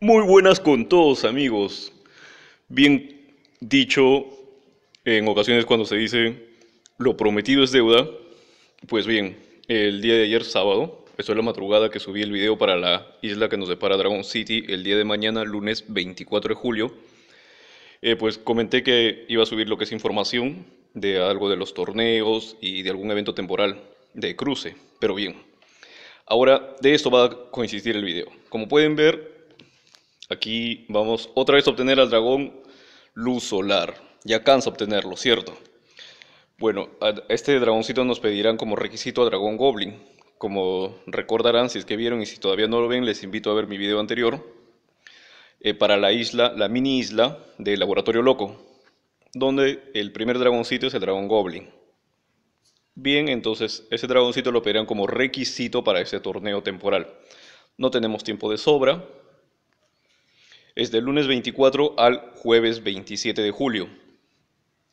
Muy buenas con todos amigos. Bien dicho en ocasiones cuando se dice lo prometido es deuda. Pues bien, el día de ayer sábado, eso es la madrugada que subí el video para la isla que nos separa Dragon City, el día de mañana, lunes 24 de julio, eh, pues comenté que iba a subir lo que es información de algo de los torneos y de algún evento temporal de cruce. Pero bien, ahora de esto va a coincidir el video. Como pueden ver, Aquí vamos otra vez a obtener al dragón luz solar. Ya cansa obtenerlo, ¿cierto? Bueno, este dragoncito nos pedirán como requisito a Dragón Goblin. Como recordarán, si es que vieron y si todavía no lo ven, les invito a ver mi video anterior. Eh, para la isla, la mini isla del Laboratorio Loco, donde el primer dragoncito es el Dragón Goblin. Bien, entonces ese dragoncito lo pedirán como requisito para ese torneo temporal. No tenemos tiempo de sobra, es del lunes 24 al jueves 27 de julio.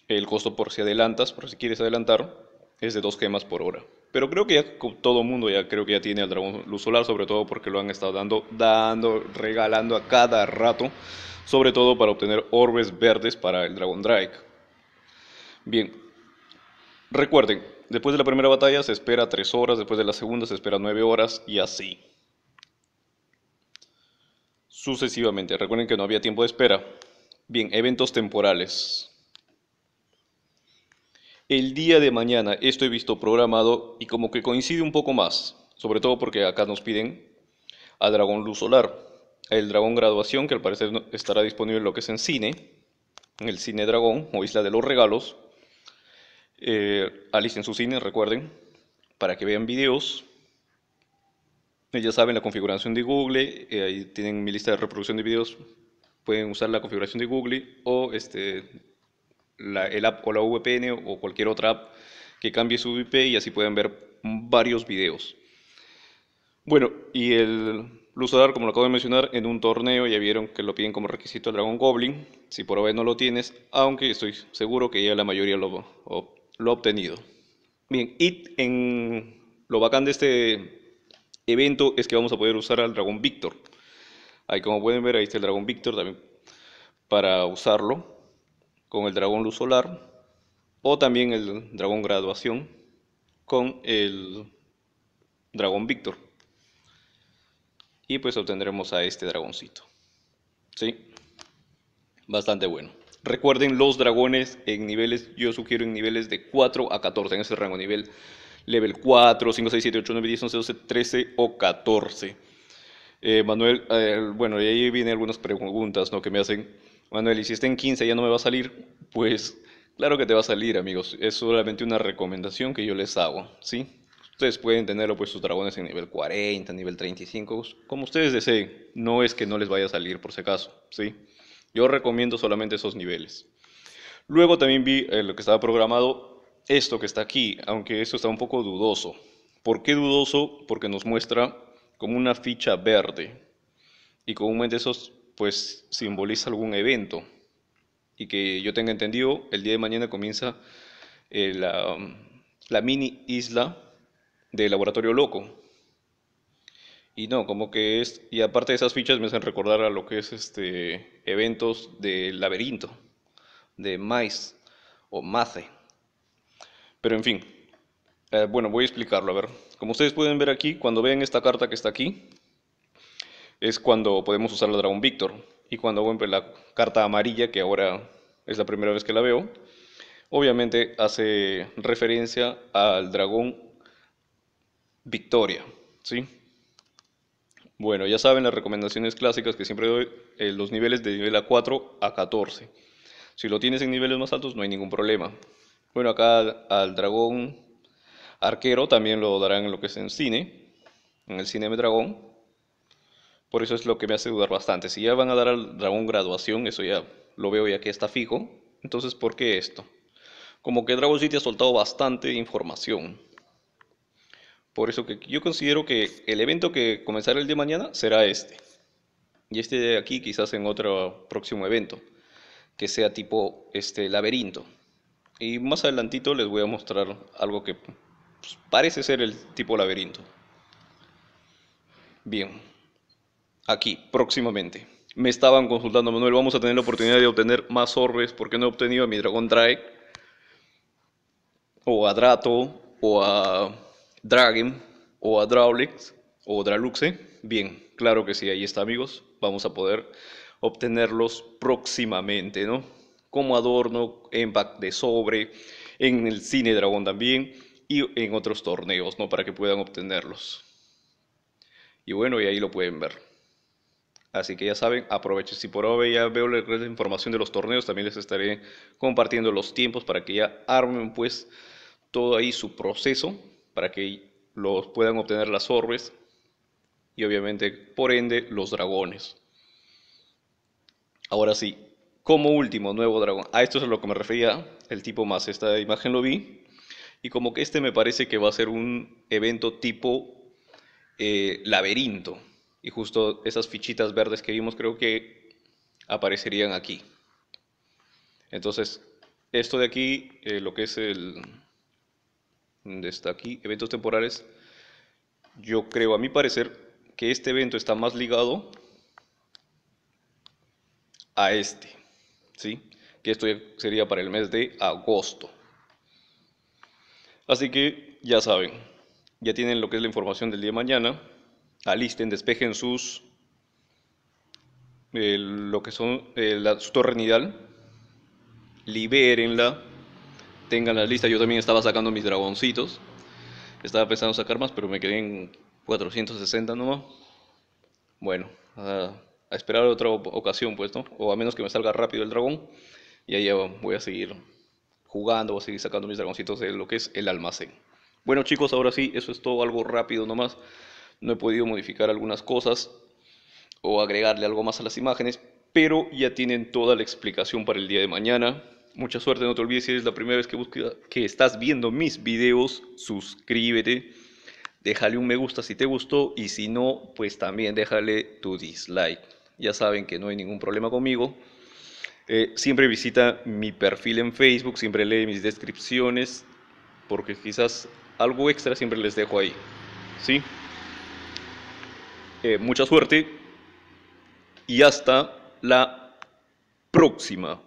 El costo por si adelantas, por si quieres adelantar, es de dos gemas por hora. Pero creo que ya todo el mundo ya creo que ya tiene al dragón luz solar, sobre todo porque lo han estado dando, dando, regalando a cada rato, sobre todo para obtener orbes verdes para el dragón Drake. Bien, recuerden, después de la primera batalla se espera tres horas, después de la segunda se espera 9 horas y así sucesivamente. Recuerden que no había tiempo de espera. Bien, eventos temporales. El día de mañana, esto he visto programado y como que coincide un poco más, sobre todo porque acá nos piden a Dragón Luz Solar, el Dragón Graduación, que al parecer estará disponible en lo que es en cine, en el Cine Dragón o Isla de los Regalos. Eh, alisten su cine, recuerden, para que vean videos ya saben la configuración de Google, eh, ahí tienen mi lista de reproducción de videos, pueden usar la configuración de Google o este, el app o la VPN o cualquier otra app que cambie su IP y así pueden ver varios videos. Bueno, y el usuario, como lo acabo de mencionar, en un torneo ya vieron que lo piden como requisito Dragon Goblin. Si por hoy no lo tienes, aunque estoy seguro que ya la mayoría lo ha lo obtenido. Bien, y en lo bacán de este evento es que vamos a poder usar al dragón Víctor. Ahí como pueden ver, ahí está el dragón Víctor también para usarlo con el dragón luz solar o también el dragón graduación con el dragón Víctor. Y pues obtendremos a este dragoncito. ¿Sí? Bastante bueno. Recuerden los dragones en niveles, yo sugiero en niveles de 4 a 14, en ese rango nivel level 4, 5, 6, 7, 8, 9, 10, 11, 12, 13 o 14. Eh, Manuel, eh, bueno, y ahí vienen algunas preguntas que me hacen. Manuel, ¿y si está en 15 ya no me va a salir? Pues claro que te va a salir, amigos. Es solamente una recomendación que yo les hago, Ustedes pueden tenerlo pues sus dragones en nivel 40, nivel 35, como ustedes deseen. No es que no les vaya a salir por si acaso, Yo recomiendo solamente esos niveles. Luego también vi eh, lo que estaba programado esto que está aquí, aunque esto está un poco dudoso. ¿Por qué dudoso? Porque nos muestra como una ficha verde y comúnmente eso pues simboliza algún evento y que yo tenga entendido, el día de mañana comienza eh, la, mini isla del Laboratorio Loco. Y no, como que es, y aparte de esas fichas me hacen recordar a lo que es este eventos del laberinto, de maíz o Mace. Pero en fin, eh, bueno, voy a explicarlo. A ver, como ustedes pueden ver aquí, cuando ven esta carta que está aquí, es cuando podemos usar el dragón Víctor, Y cuando ven la carta amarilla, que ahora es la primera vez que la veo, obviamente hace referencia al dragón Victoria, ¿sí? Bueno, ya saben las recomendaciones clásicas que siempre doy, eh, los niveles de nivel a 4 a 14. Si lo tienes en niveles más altos no hay ningún problema. Bueno, acá al, dragón arquero también lo darán en lo que es en cine, en el cine de dragón. Por eso es lo que me hace dudar bastante. Si ya van a dar al dragón graduación, eso ya lo veo ya que está fijo. Entonces, ¿por qué esto? Como que Dragon City ha soltado bastante información. Por eso que yo considero que el evento que comenzará el día de mañana será este. Y este de aquí quizás en otro próximo evento, que sea tipo este laberinto. Y más adelantito les voy a mostrar algo que pues, parece ser el tipo laberinto. Bien, aquí, próximamente. Me estaban consultando, Manuel, vamos a tener la oportunidad de obtener más orbes porque no he obtenido a mi Dragon Drake. O a Drato, o a Dragon, o a draulix, o Draluxe. Bien, claro que sí, ahí está amigos. Vamos a poder obtenerlos próximamente, ¿no? como adorno en pack de sobre, en el cine dragón también y en otros torneos, ¿no? Para que puedan obtenerlos. Y bueno, y ahí lo pueden ver. Así que ya saben, aprovechen. Si por ahora ya veo la información de los torneos, también les estaré compartiendo los tiempos para que ya armen pues todo ahí su proceso para que los puedan obtener las orbes y obviamente por ende los dragones. Ahora sí, como último, nuevo dragón. A esto es a lo que me refería el tipo más. Esta imagen lo vi. Y como que este me parece que va a ser un evento tipo eh, laberinto. Y justo esas fichitas verdes que vimos creo que aparecerían aquí. Entonces, esto de aquí, eh, lo que es el... ¿Dónde está aquí, eventos temporales. Yo creo, a mi parecer, que este evento está más ligado a este. ¿sí? que esto sería para el mes de agosto. Así que ya saben, ya tienen lo que es la información del día de mañana, alisten, despejen sus, eh, lo que son eh, su torre nidal, libérenla, tengan la lista, yo también estaba sacando mis dragoncitos, estaba pensando sacar más, pero me quedé en 460 nomás. Bueno, ah, a esperar otra ocasión, pues, ¿no? O a menos que me salga rápido el dragón. Y ahí voy a seguir jugando, voy a seguir sacando mis dragoncitos de lo que es el almacén. Bueno chicos, ahora sí, eso es todo algo rápido nomás. No he podido modificar algunas cosas o agregarle algo más a las imágenes, pero ya tienen toda la explicación para el día de mañana. Mucha suerte, no te olvides si eres la primera vez que, que estás viendo mis videos, suscríbete, déjale un me gusta si te gustó y si no, pues también déjale tu dislike ya saben que no hay ningún problema conmigo. Eh, siempre visita mi perfil en Facebook, siempre lee mis descripciones, porque quizás algo extra siempre les dejo ahí. ¿Sí? Eh, mucha suerte y hasta la próxima.